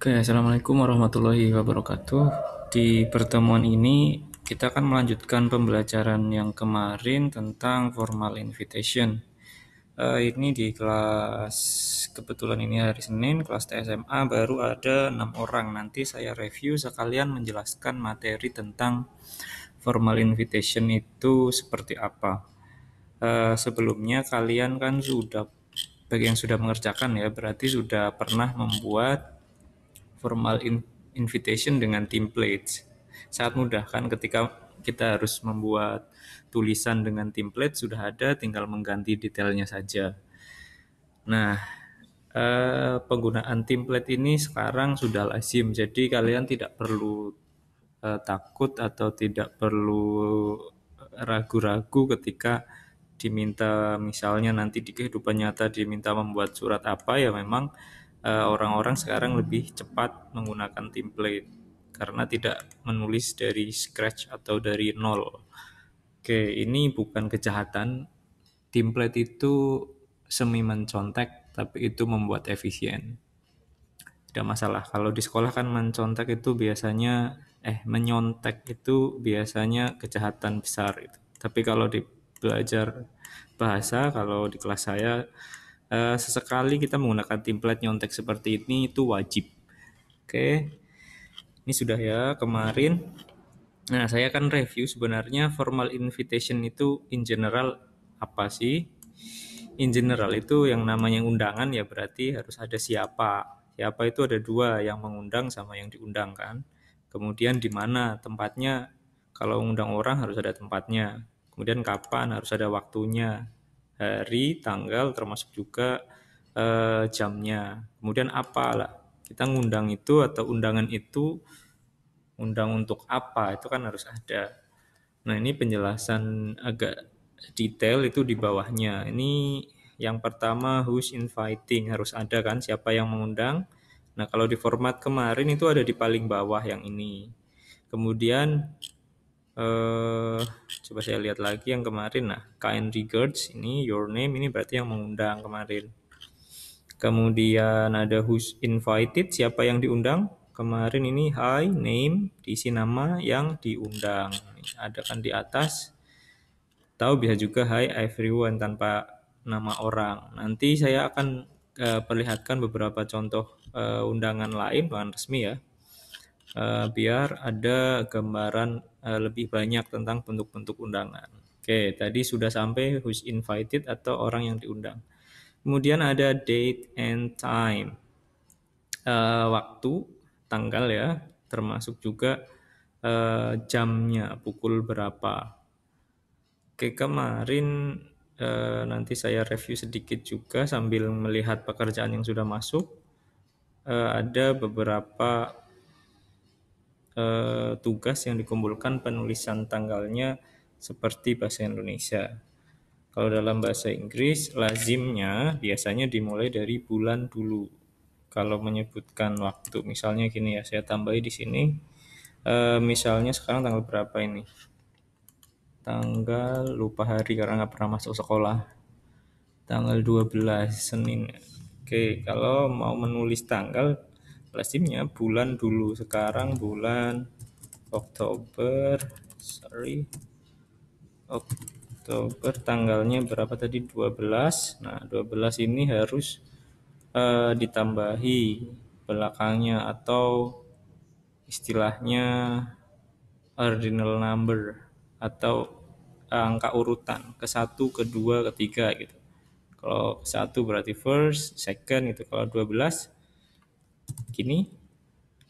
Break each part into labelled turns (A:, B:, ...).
A: Oke, Assalamualaikum warahmatullahi wabarakatuh. Di pertemuan ini, kita akan melanjutkan pembelajaran yang kemarin tentang formal invitation. Uh, ini di kelas kebetulan ini hari Senin, kelas TSMA baru ada enam orang. Nanti saya review sekalian menjelaskan materi tentang formal invitation itu seperti apa. Uh, sebelumnya kalian kan sudah bagi yang sudah mengerjakan ya berarti sudah pernah membuat formal in invitation dengan templates. Sangat mudah kan ketika kita harus membuat tulisan dengan template sudah ada, tinggal mengganti detailnya saja. Nah, eh, penggunaan template ini sekarang sudah lazim, jadi kalian tidak perlu eh, takut atau tidak perlu ragu-ragu ketika diminta misalnya nanti di kehidupan nyata diminta membuat surat apa ya memang Eh, orang-orang sekarang lebih cepat menggunakan template karena tidak menulis dari scratch atau dari nol. Oke, ini bukan kejahatan. Template itu semi mencontek, tapi itu membuat efisien. Tidak masalah. Kalau di sekolah kan mencontek itu biasanya eh menyontek itu biasanya kejahatan besar itu. Tapi kalau di belajar bahasa kalau di kelas saya Eh, sesekali kita menggunakan template nyontek seperti ini itu wajib. Oke. Ini sudah ya kemarin. Nah, saya akan review sebenarnya formal invitation itu in general apa sih? In general itu yang namanya undangan ya berarti harus ada siapa. Siapa itu ada dua yang mengundang sama yang diundangkan. Kemudian di mana tempatnya kalau undang orang harus ada tempatnya. Kemudian kapan harus ada waktunya hari, tanggal, termasuk juga uh, jamnya. Kemudian apa lah? Kita ngundang itu atau undangan itu undang untuk apa? Itu kan harus ada. Nah, ini penjelasan agak detail itu di bawahnya. Ini yang pertama who's inviting harus ada kan siapa yang mengundang. Nah, kalau di format kemarin itu ada di paling bawah yang ini. Kemudian eh, coba saya lihat lagi yang kemarin nah kind regards ini your name ini berarti yang mengundang kemarin kemudian ada who's invited siapa yang diundang kemarin ini hi name diisi nama yang diundang ada kan di atas tahu bisa juga hi everyone tanpa nama orang nanti saya akan uh, perlihatkan beberapa contoh uh, undangan lain bukan resmi ya uh, biar ada gambaran Eh, lebih banyak tentang bentuk-bentuk undangan. Oke, tadi sudah sampai who's invited atau orang yang diundang. Kemudian ada date and time. Uh, waktu, tanggal ya, termasuk juga uh, jamnya, pukul berapa. Oke, kemarin uh, nanti saya review sedikit juga sambil melihat pekerjaan yang sudah masuk. Uh, ada beberapa eh, tugas yang dikumpulkan penulisan tanggalnya seperti bahasa Indonesia. Kalau dalam bahasa Inggris, lazimnya biasanya dimulai dari bulan dulu. Kalau menyebutkan waktu, misalnya gini ya, saya tambahi di sini. E, misalnya sekarang tanggal berapa ini? Tanggal lupa hari karena nggak pernah masuk sekolah. Tanggal 12 Senin. Oke, kalau mau menulis tanggal flashdisknya bulan dulu sekarang bulan Oktober sorry Oktober tanggalnya berapa tadi 12 nah 12 ini harus uh, ditambahi belakangnya atau istilahnya ordinal number atau angka urutan ke satu, kedua, ketiga gitu. Kalau satu berarti first, second itu Kalau 12 kini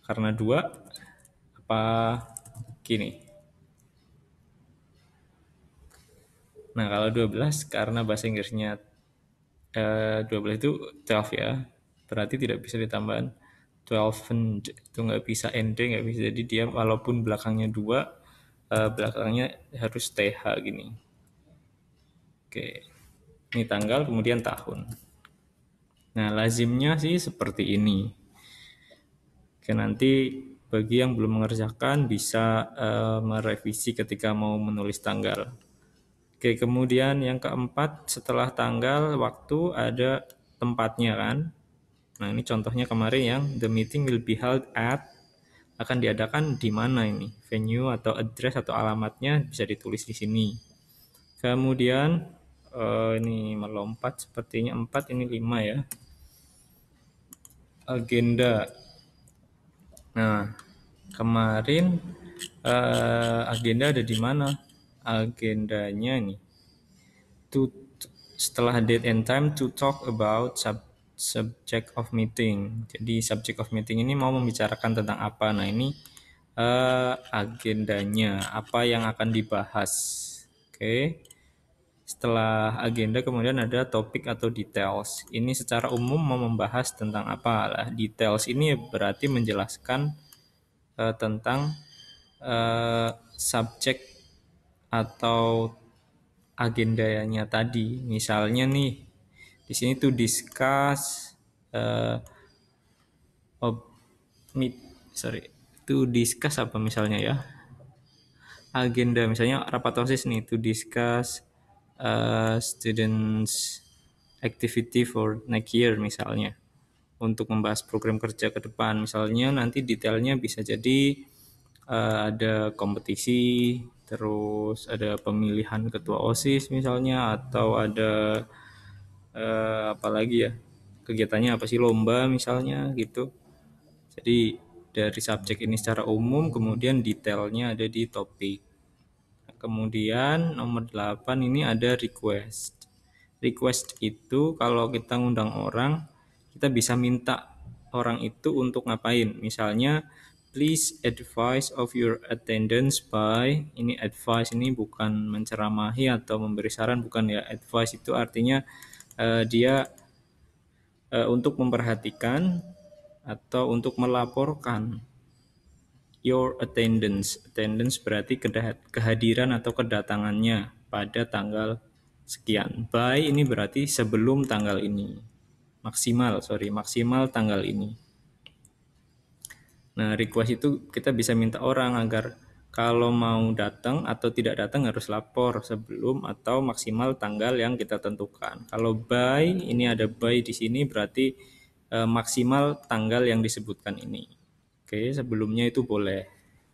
A: Karena dua? Apa kini Nah, kalau 12 karena bahasa Inggrisnya eh, 12 itu 12 ya. Berarti tidak bisa ditambahkan 12 itu nggak bisa ND nggak bisa jadi dia walaupun belakangnya dua eh, belakangnya harus TH gini. Oke. Ini tanggal kemudian tahun. Nah, lazimnya sih seperti ini. Jika nanti bagi yang belum mengerjakan bisa uh, merevisi ketika mau menulis tanggal. Oke, kemudian yang keempat setelah tanggal waktu ada tempatnya kan. Nah, ini contohnya kemarin yang the meeting will be held at akan diadakan di mana ini? Venue atau address atau alamatnya bisa ditulis di sini. Kemudian uh, ini melompat sepertinya 4 ini 5 ya. Agenda Nah, kemarin uh, agenda ada di mana? Agendanya nih. To setelah date and time to talk about sub subject of meeting. Jadi subject of meeting ini mau membicarakan tentang apa? Nah, ini uh, agendanya, apa yang akan dibahas. Oke. Okay. Setelah agenda kemudian ada topik atau details. Ini secara umum mau membahas tentang apa lah. Details ini berarti menjelaskan uh, tentang uh, subjek atau agendanya tadi. Misalnya nih di sini tuh discuss uh, ob, meet, sorry to discuss apa misalnya ya agenda misalnya rapat osis nih to discuss uh, students activity for next year misalnya untuk membahas program kerja ke depan misalnya nanti detailnya bisa jadi uh, ada kompetisi terus ada pemilihan ketua osis misalnya atau ada uh, lagi ya kegiatannya apa sih lomba misalnya gitu jadi dari subjek ini secara umum kemudian detailnya ada di topik Kemudian nomor 8 ini ada request. Request itu kalau kita ngundang orang, kita bisa minta orang itu untuk ngapain. Misalnya, please advise of your attendance by ini advice ini bukan menceramahi atau memberi saran bukan ya. Advice itu artinya uh, dia uh, untuk memperhatikan atau untuk melaporkan your attendance. Attendance berarti kehadiran atau kedatangannya pada tanggal sekian. By ini berarti sebelum tanggal ini. Maksimal, sorry, maksimal tanggal ini. Nah, request itu kita bisa minta orang agar kalau mau datang atau tidak datang harus lapor sebelum atau maksimal tanggal yang kita tentukan. Kalau by ini ada by di sini berarti eh, maksimal tanggal yang disebutkan ini. Oke, sebelumnya itu boleh.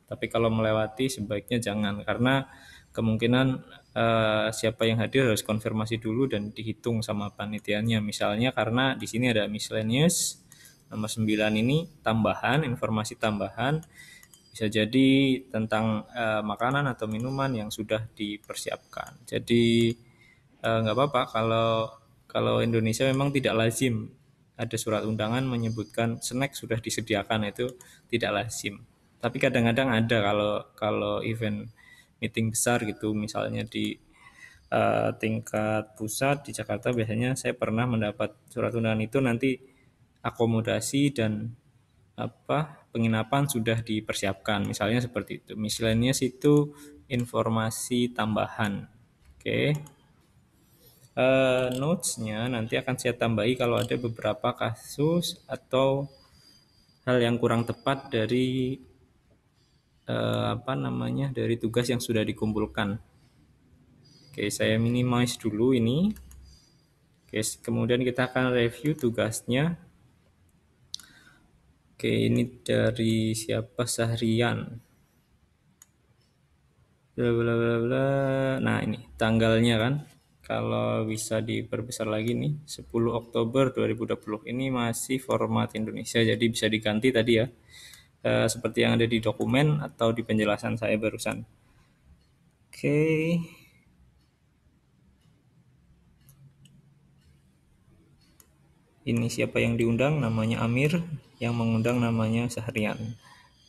A: Tapi kalau melewati sebaiknya jangan karena kemungkinan uh, siapa yang hadir harus konfirmasi dulu dan dihitung sama panitianya. Misalnya karena di sini ada miscellaneous nomor 9 ini tambahan, informasi tambahan bisa jadi tentang uh, makanan atau minuman yang sudah dipersiapkan. Jadi nggak eh, nggak apa-apa kalau kalau Indonesia memang tidak lazim ada surat undangan menyebutkan snack sudah disediakan itu tidak lazim. Tapi kadang-kadang ada kalau kalau event meeting besar gitu misalnya di uh, tingkat pusat di Jakarta biasanya saya pernah mendapat surat undangan itu nanti akomodasi dan apa penginapan sudah dipersiapkan misalnya seperti itu misalnya situ informasi tambahan oke okay uh, notes-nya nanti akan saya tambahi kalau ada beberapa kasus atau hal yang kurang tepat dari uh, apa namanya dari tugas yang sudah dikumpulkan. Oke, saya minimize dulu ini. Oke, kemudian kita akan review tugasnya. Oke, ini dari siapa Sahrian bla bla bla bla. Nah, ini tanggalnya kan kalau bisa diperbesar lagi nih 10 Oktober 2020 ini masih format Indonesia jadi bisa diganti tadi ya e, seperti yang ada di dokumen atau di penjelasan saya barusan oke okay. ini siapa yang diundang namanya Amir yang mengundang namanya Seharian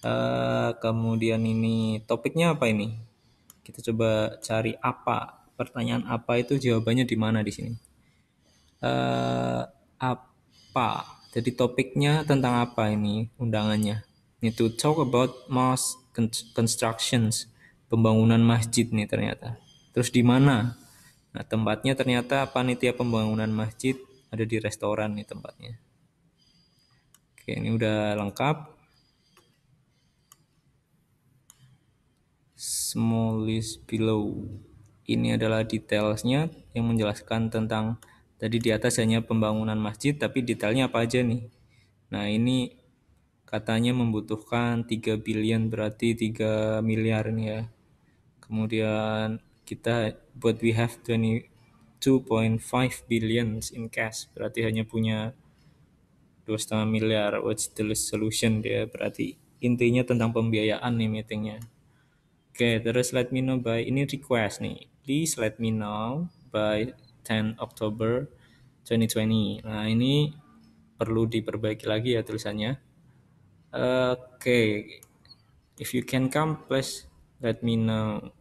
A: eh, kemudian ini topiknya apa ini kita coba cari apa pertanyaan apa itu jawabannya di mana di sini uh, apa jadi topiknya tentang apa ini undangannya ini to talk about mosque constructions pembangunan masjid nih ternyata terus di mana nah tempatnya ternyata panitia pembangunan masjid ada di restoran nih tempatnya oke ini udah lengkap small list below ini adalah detailnya yang menjelaskan tentang tadi di atas hanya pembangunan masjid, tapi detailnya apa aja nih? Nah ini katanya membutuhkan 3 billion berarti 3 miliar nih ya. Kemudian kita buat we have 22.5 billion in cash berarti hanya punya 2,5 miliar what's the solution dia berarti intinya tentang pembiayaan nih meetingnya. Oke, okay, terus let me know by ini request nih. Please Let Me Know by 10 October 2020. Nah, ini perlu diperbaiki lagi ya tulisannya. Oke, okay. if you can come, please let me know.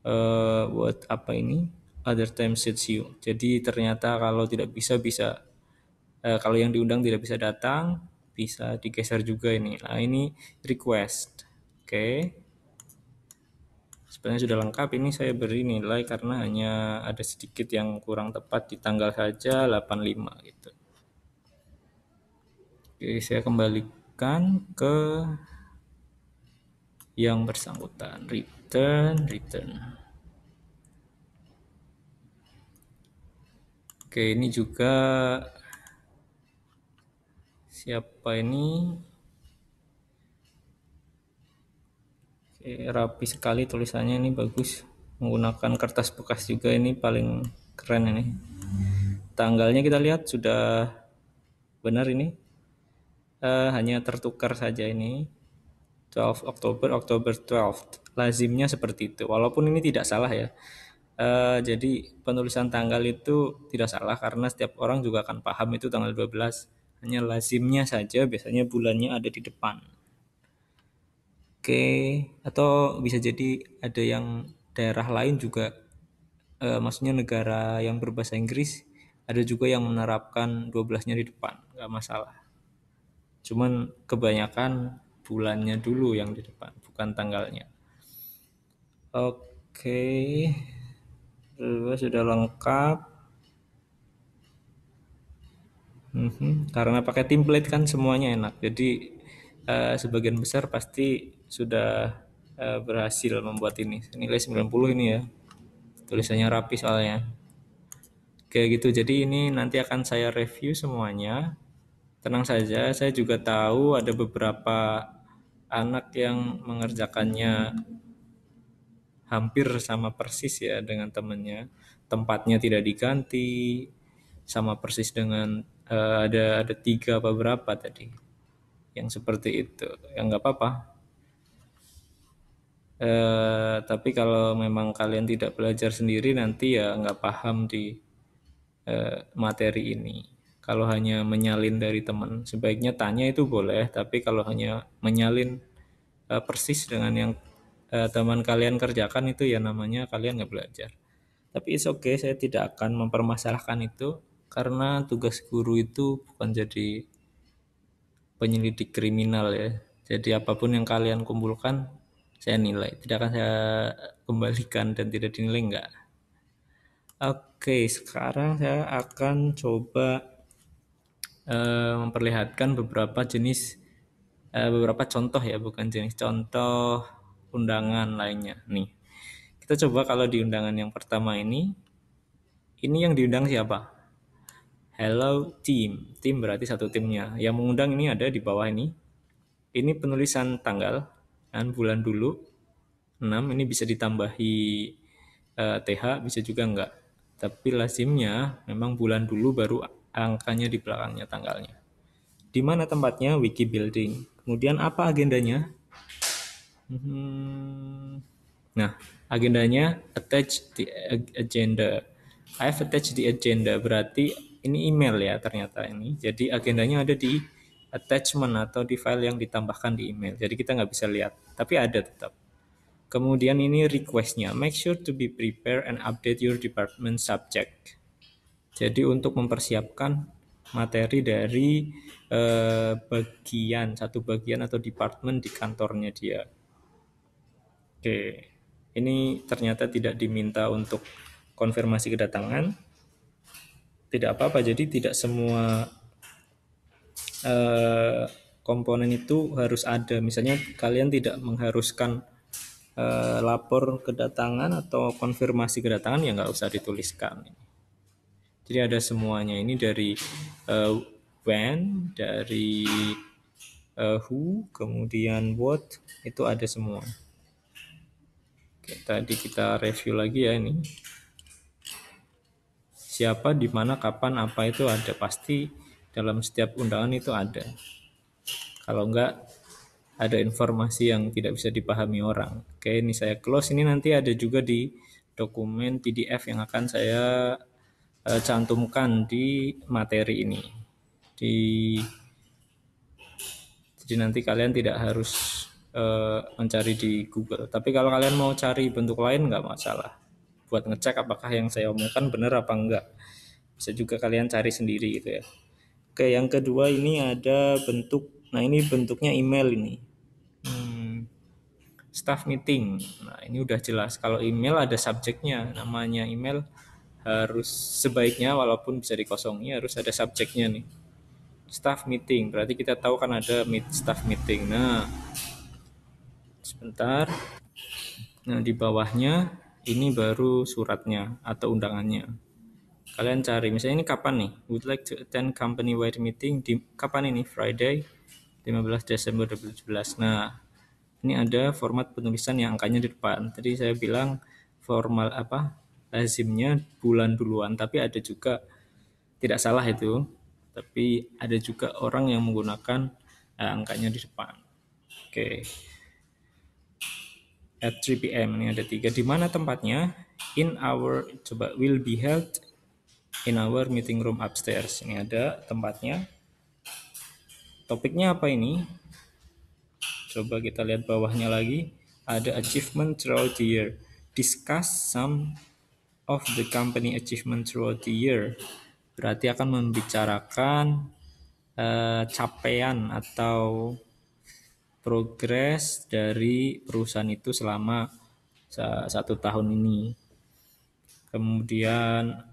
A: Uh, buat apa ini? Other time suits you. Jadi ternyata kalau tidak bisa bisa uh, kalau yang diundang tidak bisa datang, bisa digeser juga ini. Nah, ini request. Oke. Okay sebenarnya sudah lengkap ini saya beri nilai karena hanya ada sedikit yang kurang tepat di tanggal saja 85 gitu oke saya kembalikan ke yang bersangkutan return return oke ini juga siapa ini rapi sekali tulisannya ini bagus menggunakan kertas bekas juga ini paling keren ini tanggalnya kita lihat sudah benar ini uh, hanya tertukar saja ini 12 Oktober Oktober 12 lazimnya seperti itu walaupun ini tidak salah ya uh, jadi penulisan tanggal itu tidak salah karena setiap orang juga akan paham itu tanggal 12 hanya lazimnya saja biasanya bulannya ada di depan Oke, atau bisa jadi ada yang daerah lain juga, eh, maksudnya negara yang berbahasa Inggris, ada juga yang menerapkan 12-nya di depan, nggak masalah. Cuman kebanyakan bulannya dulu yang di depan, bukan tanggalnya. Oke, terus sudah lengkap. Mm-hmm. Karena pakai template kan semuanya enak, jadi uh, sebagian besar pasti sudah uh, berhasil membuat ini nilai 90 ini ya tulisannya rapi soalnya kayak gitu jadi ini nanti akan saya review semuanya tenang saja saya juga tahu ada beberapa anak yang mengerjakannya hampir sama persis ya dengan temennya tempatnya tidak diganti sama persis dengan uh, ada ada tiga apa berapa tadi yang seperti itu yang nggak apa-apa eh, tapi kalau memang kalian tidak belajar sendiri nanti ya nggak paham di eh, materi ini kalau hanya menyalin dari teman sebaiknya tanya itu boleh tapi kalau hanya menyalin eh, persis dengan yang eh, teman kalian kerjakan itu ya namanya kalian nggak belajar tapi it's okay saya tidak akan mempermasalahkan itu karena tugas guru itu bukan jadi penyelidik kriminal ya jadi apapun yang kalian kumpulkan saya nilai tidak akan saya kembalikan dan tidak dinilai enggak Oke, sekarang saya akan coba uh, memperlihatkan beberapa jenis, uh, beberapa contoh ya, bukan jenis contoh undangan lainnya. Nih, kita coba kalau di undangan yang pertama ini, ini yang diundang siapa? Hello team, tim berarti satu timnya. Yang mengundang ini ada di bawah ini. Ini penulisan tanggal, kan bulan dulu 6 ini bisa ditambahi uh, eh, TH bisa juga enggak tapi lazimnya memang bulan dulu baru angkanya di belakangnya tanggalnya di mana tempatnya wiki building kemudian apa agendanya hmm. nah agendanya attach the agenda I've attached the agenda berarti ini email ya ternyata ini jadi agendanya ada di attachment atau di file yang ditambahkan di email. Jadi kita nggak bisa lihat, tapi ada tetap. Kemudian ini requestnya, make sure to be prepared and update your department subject. Jadi untuk mempersiapkan materi dari eh, bagian satu bagian atau department di kantornya dia. Oke, ini ternyata tidak diminta untuk konfirmasi kedatangan. Tidak apa-apa, jadi tidak semua Eh, komponen itu harus ada. Misalnya kalian tidak mengharuskan eh, lapor kedatangan atau konfirmasi kedatangan yang nggak usah dituliskan. Jadi ada semuanya ini dari eh, when, dari who, kemudian what itu ada semua. Oke, tadi kita review lagi ya ini siapa, di mana, kapan, apa itu ada pasti dalam setiap undangan itu ada. Kalau enggak ada informasi yang tidak bisa dipahami orang. Oke, ini saya close. Ini nanti ada juga di dokumen PDF yang akan saya eh, cantumkan di materi ini. Di jadi nanti kalian tidak harus eh, mencari di Google. Tapi kalau kalian mau cari bentuk lain nggak masalah. Buat ngecek apakah yang saya omongkan benar apa enggak. Bisa juga kalian cari sendiri gitu ya. Oke, yang kedua ini ada bentuk. Nah, ini bentuknya email ini. Hmm, staff meeting. Nah, ini udah jelas kalau email ada subjeknya. Namanya email harus sebaiknya walaupun bisa dikosongi harus ada subjeknya nih. Staff meeting. Berarti kita tahu kan ada meet, staff meeting. Nah, sebentar. Nah, di bawahnya ini baru suratnya atau undangannya kalian cari misalnya ini kapan nih would like to attend company wide meeting di kapan ini Friday 15 Desember 2017 nah ini ada format penulisan yang angkanya di depan tadi saya bilang formal apa lazimnya bulan duluan tapi ada juga tidak salah itu tapi ada juga orang yang menggunakan uh, angkanya di depan oke okay. at 3 p.m. ini ada tiga di mana tempatnya in our coba will be held in our meeting room upstairs. Ini ada tempatnya. Topiknya apa ini? Coba kita lihat bawahnya lagi. Ada achievement throughout the year. Discuss some of the company achievement throughout the year. Berarti akan membicarakan uh, capaian atau progres dari perusahaan itu selama satu tahun ini. Kemudian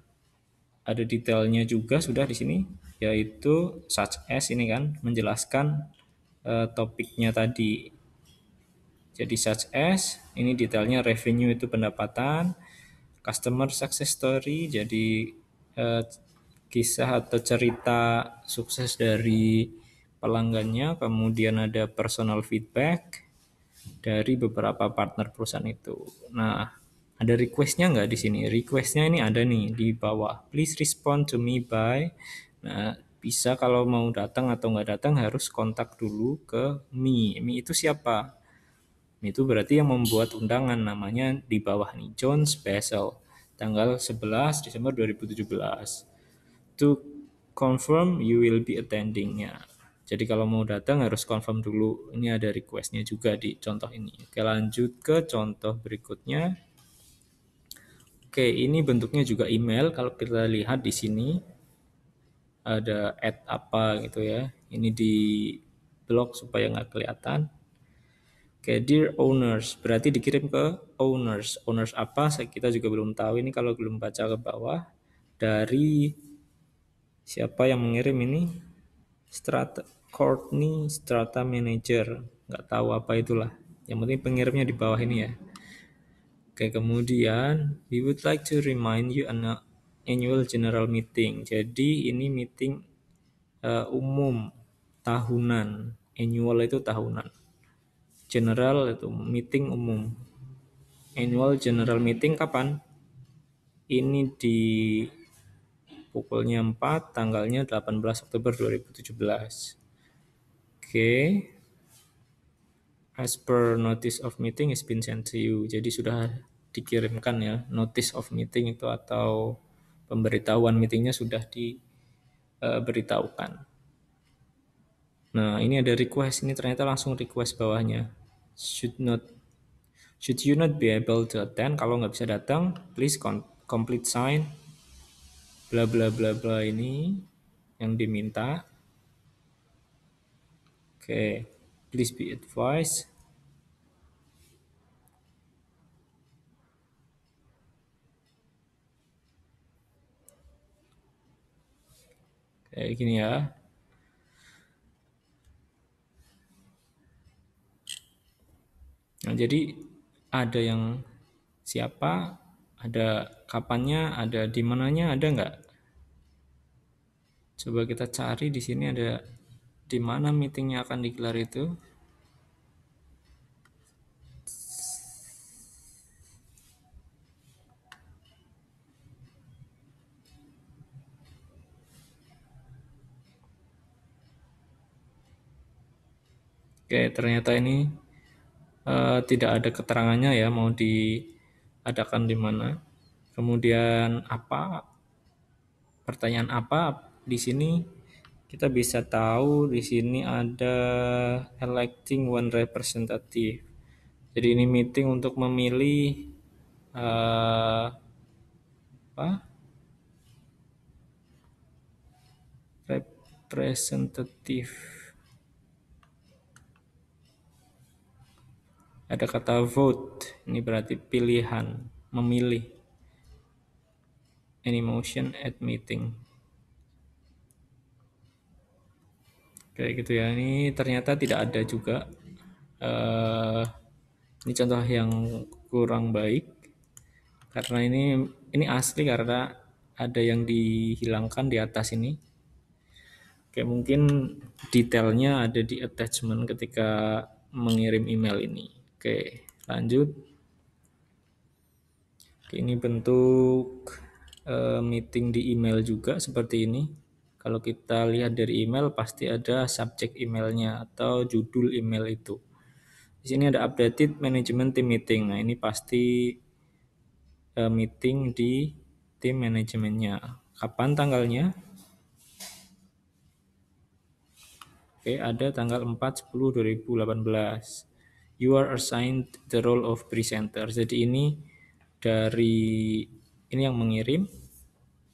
A: ada detailnya juga sudah di sini yaitu such as ini kan menjelaskan uh, topiknya tadi. Jadi such as ini detailnya revenue itu pendapatan, customer success story jadi uh, kisah atau cerita sukses dari pelanggannya, kemudian ada personal feedback dari beberapa partner perusahaan itu. Nah, ada requestnya nggak di sini requestnya ini ada nih di bawah please respond to me by nah bisa kalau mau datang atau nggak datang harus kontak dulu ke me me itu siapa me itu berarti yang membuat undangan namanya di bawah nih John Special tanggal 11 Desember 2017 to confirm you will be attending ya jadi kalau mau datang harus confirm dulu ini ada requestnya juga di contoh ini oke lanjut ke contoh berikutnya Oke, ini bentuknya juga email. Kalau kita lihat di sini ada add apa gitu ya. Ini di blog supaya nggak kelihatan. Oke, dear owners, berarti dikirim ke owners. Owners apa? Kita juga belum tahu ini kalau belum baca ke bawah dari siapa yang mengirim ini? Strata Courtney Strata Manager. Nggak tahu apa itulah. Yang penting pengirimnya di bawah ini ya. Oke, kemudian we would like to remind you an annual general meeting. Jadi ini meeting uh, umum tahunan. Annual itu tahunan. General itu meeting umum. Annual general meeting kapan? Ini di pukulnya 4, tanggalnya 18 Oktober 2017. Oke. As per notice of meeting has been sent to you. Jadi sudah dikirimkan ya notice of meeting itu atau pemberitahuan meetingnya sudah diberitahukan. Eh, nah ini ada request ini ternyata langsung request bawahnya should not should you not be able to attend kalau nggak bisa datang please complete sign bla bla bla bla ini yang diminta. Oke, okay. please be advised kayak gini ya nah jadi ada yang siapa ada kapannya ada di mananya ada nggak coba kita cari di sini ada di mana meetingnya akan digelar itu Oke, ternyata ini uh, tidak ada keterangannya ya mau diadakan di mana. Kemudian apa? Pertanyaan apa di sini kita bisa tahu di sini ada electing one representative. Jadi ini meeting untuk memilih uh, apa? representative ada kata vote ini berarti pilihan memilih any motion at meeting kayak gitu ya ini ternyata tidak ada juga uh, ini contoh yang kurang baik karena ini ini asli karena ada yang dihilangkan di atas ini kayak mungkin detailnya ada di attachment ketika mengirim email ini Oke, lanjut. Oke, ini bentuk e, meeting di email juga seperti ini. Kalau kita lihat dari email, pasti ada subjek emailnya atau judul email itu. Di sini ada updated management team meeting. Nah, ini pasti e, meeting di tim manajemennya. Kapan tanggalnya? Oke, ada tanggal 4 10 2018 you are assigned the role of presenter. Jadi ini dari ini yang mengirim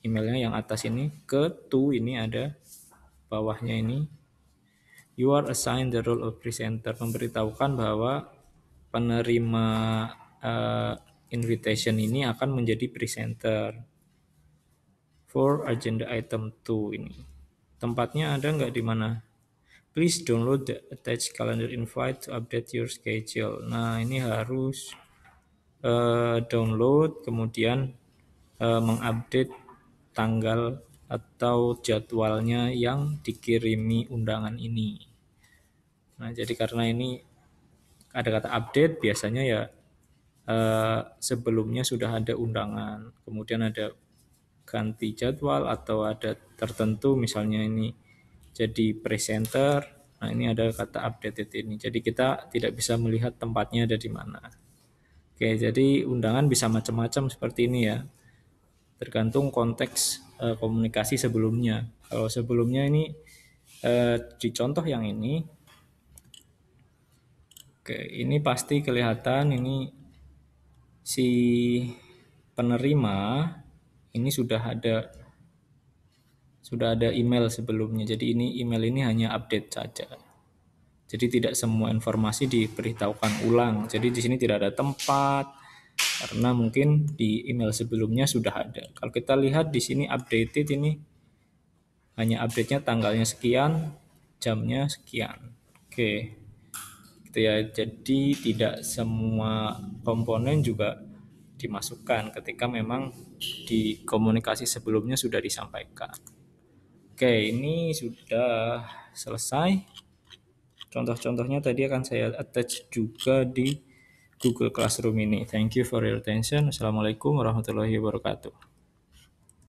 A: emailnya yang atas ini ke to ini ada bawahnya ini you are assigned the role of presenter memberitahukan bahwa penerima uh, invitation ini akan menjadi presenter for agenda item 2 ini tempatnya ada nggak di mana please download the attached calendar invite to update your schedule. Nah, ini harus uh, download kemudian uh, mengupdate tanggal atau jadwalnya yang dikirimi undangan ini. Nah, jadi karena ini ada kata update biasanya ya uh, sebelumnya sudah ada undangan, kemudian ada ganti jadwal atau ada tertentu misalnya ini jadi presenter. Nah, ini ada kata update ini. Jadi kita tidak bisa melihat tempatnya ada di mana. Oke, jadi undangan bisa macam-macam seperti ini ya. Tergantung konteks e, komunikasi sebelumnya. Kalau sebelumnya ini e, di contoh yang ini Oke, ini pasti kelihatan ini si penerima ini sudah ada sudah ada email sebelumnya. Jadi ini email ini hanya update saja. Jadi tidak semua informasi diberitahukan ulang. Jadi di sini tidak ada tempat karena mungkin di email sebelumnya sudah ada. Kalau kita lihat di sini updated ini hanya update-nya tanggalnya sekian, jamnya sekian. Oke. Gitu ya. Jadi tidak semua komponen juga dimasukkan ketika memang di komunikasi sebelumnya sudah disampaikan. Oke, ini sudah selesai. Contoh-contohnya tadi akan saya attach juga di Google Classroom ini. Thank you for your attention. Assalamualaikum warahmatullahi wabarakatuh.